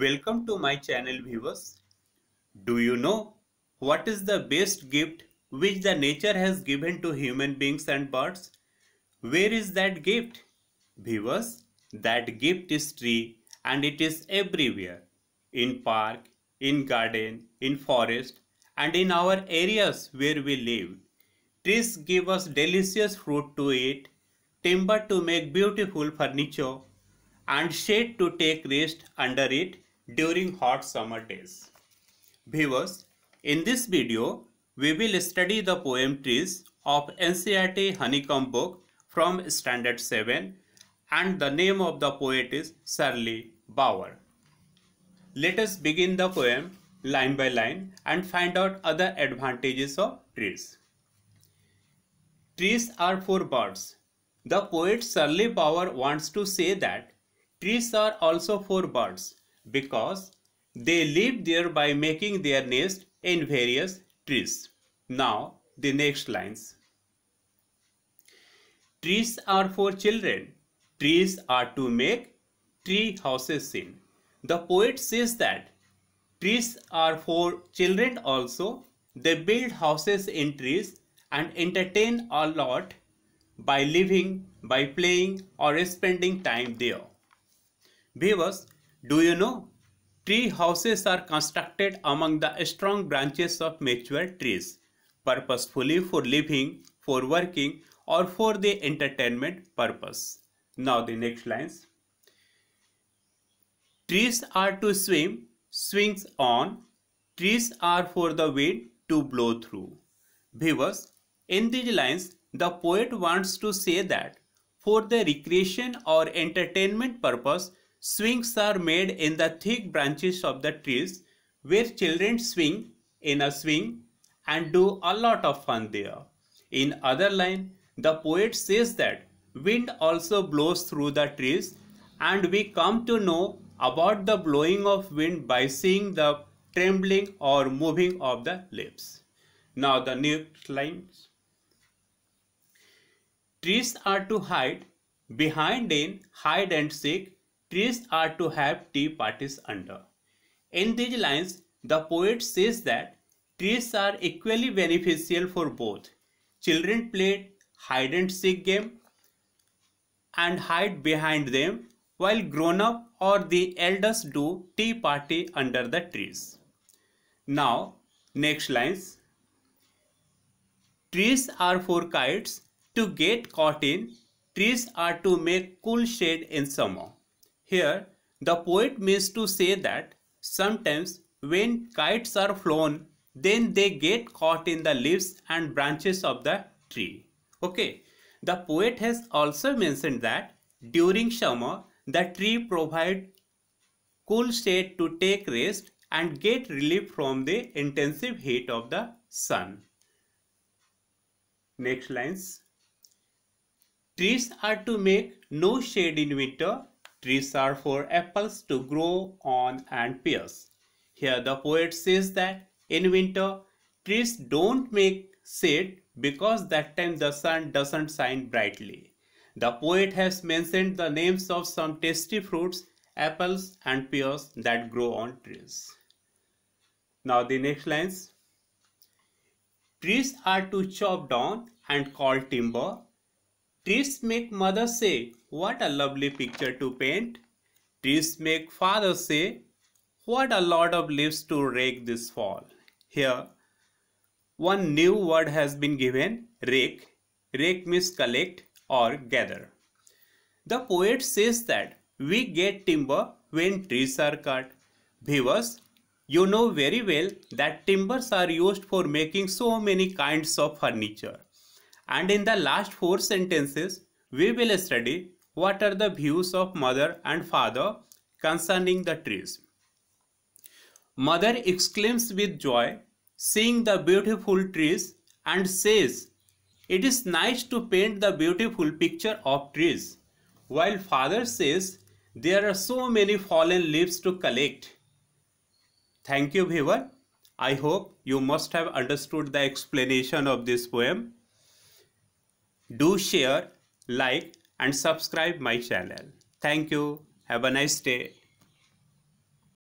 Welcome to my channel viewers. Do you know what is the best gift which the nature has given to human beings and birds? Where is that gift? Viewers, that gift is tree and it is everywhere. In park, in garden, in forest and in our areas where we live. Trees give us delicious fruit to eat, timber to make beautiful furniture and shade to take rest under it during hot summer days. Viewers, in this video, we will study the poem trees of NCRT Honeycomb book from Standard 7 and the name of the poet is Shirley Bauer. Let us begin the poem line by line and find out other advantages of trees. Trees are for birds. The poet Shirley Bauer wants to say that Trees are also for birds because they live there by making their nest in various trees. Now the next lines. Trees are for children. Trees are to make tree houses in. The poet says that trees are for children also. They build houses in trees and entertain a lot by living, by playing or spending time there. Viewers, do you know? Tree houses are constructed among the strong branches of mature trees, purposefully for living, for working, or for the entertainment purpose. Now the next lines. Trees are to swim, swings on. Trees are for the wind to blow through. Viewers, in these lines, the poet wants to say that for the recreation or entertainment purpose, Swings are made in the thick branches of the trees where children swing in a swing and do a lot of fun there. In other line, the poet says that wind also blows through the trees and we come to know about the blowing of wind by seeing the trembling or moving of the leaves. Now the next lines. Trees are to hide behind in hide and seek trees are to have tea parties under. In these lines, the poet says that trees are equally beneficial for both. Children play hide and seek game and hide behind them while grown up or the elders do tea party under the trees. Now, next lines. Trees are for kites to get caught in. Trees are to make cool shade in summer. Here, the poet means to say that sometimes when kites are flown, then they get caught in the leaves and branches of the tree. Okay, the poet has also mentioned that during summer, the tree provide cool shade to take rest and get relief from the intensive heat of the sun. Next lines. Trees are to make no shade in winter Trees are for apples to grow on and pears. Here the poet says that in winter, trees don't make shade because that time the sun doesn't shine brightly. The poet has mentioned the names of some tasty fruits, apples and pears that grow on trees. Now the next lines. Trees are to chop down and call timber Trees make mother say, what a lovely picture to paint. Trees make father say, what a lot of leaves to rake this fall. Here, one new word has been given, rake. Rake means collect or gather. The poet says that we get timber when trees are cut. Beavers, you know very well that timbers are used for making so many kinds of furniture. And in the last four sentences, we will study what are the views of mother and father concerning the trees. Mother exclaims with joy, seeing the beautiful trees and says, It is nice to paint the beautiful picture of trees. While father says, There are so many fallen leaves to collect. Thank you, viewer. I hope you must have understood the explanation of this poem. Do share, like and subscribe my channel. Thank you. Have a nice day.